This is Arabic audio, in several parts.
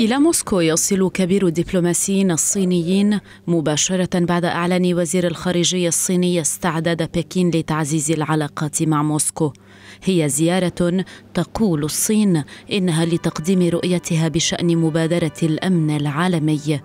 إلى موسكو يصل كبير الدبلوماسيين الصينيين مباشرة بعد إعلان وزير الخارجية الصيني استعداد بكين لتعزيز العلاقات مع موسكو هي زيارة تقول الصين إنها لتقديم رؤيتها بشأن مبادرة الأمن العالمي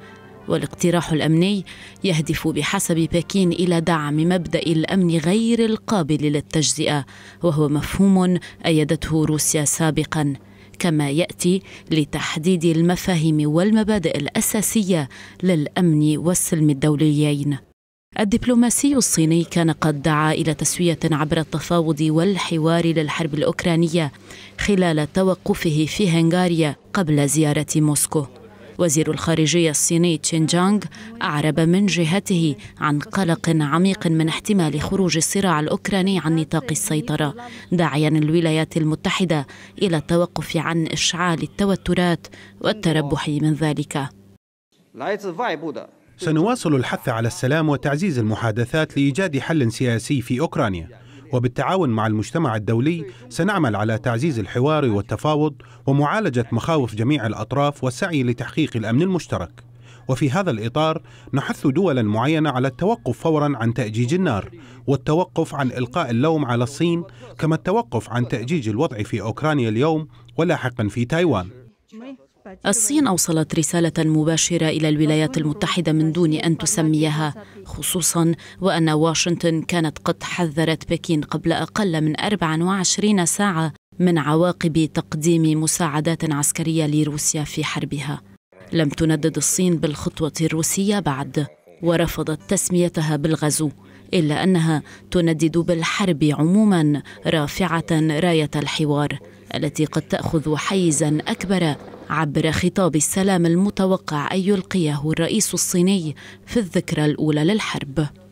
والاقتراح الأمني يهدف بحسب بكين إلى دعم مبدأ الأمن غير القابل للتجزئة وهو مفهوم أيدته روسيا سابقاً كما ياتي لتحديد المفاهيم والمبادئ الاساسيه للامن والسلم الدوليين الدبلوماسي الصيني كان قد دعا الى تسويه عبر التفاوض والحوار للحرب الاوكرانيه خلال توقفه في هنغاريا قبل زياره موسكو وزير الخارجية الصيني تشين جانغ أعرب من جهته عن قلق عميق من احتمال خروج الصراع الأوكراني عن نطاق السيطرة داعيا الولايات المتحدة إلى التوقف عن إشعال التوترات والتربح من ذلك سنواصل الحث على السلام وتعزيز المحادثات لإيجاد حل سياسي في أوكرانيا وبالتعاون مع المجتمع الدولي سنعمل على تعزيز الحوار والتفاوض ومعالجة مخاوف جميع الأطراف والسعي لتحقيق الأمن المشترك وفي هذا الإطار نحث دولا معينة على التوقف فورا عن تأجيج النار والتوقف عن إلقاء اللوم على الصين كما التوقف عن تأجيج الوضع في أوكرانيا اليوم ولاحقا في تايوان الصين أوصلت رسالة مباشرة إلى الولايات المتحدة من دون أن تسميها خصوصا وأن واشنطن كانت قد حذرت بكين قبل أقل من 24 ساعة من عواقب تقديم مساعدات عسكرية لروسيا في حربها لم تندد الصين بالخطوة الروسية بعد ورفضت تسميتها بالغزو إلا أنها تندد بالحرب عموما رافعة راية الحوار التي قد تأخذ حيزا أكبر عبر خطاب السلام المتوقع أن يلقيه الرئيس الصيني في الذكرى الأولى للحرب